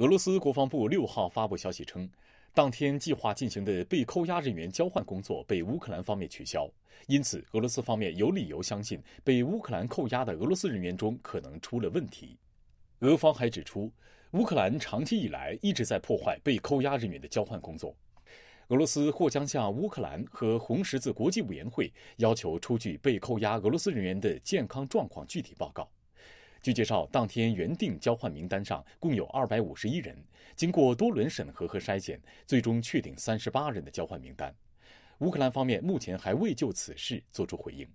俄罗斯国防部六号发布消息称，当天计划进行的被扣押人员交换工作被乌克兰方面取消，因此俄罗斯方面有理由相信，被乌克兰扣押的俄罗斯人员中可能出了问题。俄方还指出，乌克兰长期以来一直在破坏被扣押人员的交换工作。俄罗斯或将向乌克兰和红十字国际委员会要求出具被扣押俄罗斯人员的健康状况具体报告。据介绍，当天原定交换名单上共有二百五十一人，经过多轮审核和筛选，最终确定三十八人的交换名单。乌克兰方面目前还未就此事作出回应。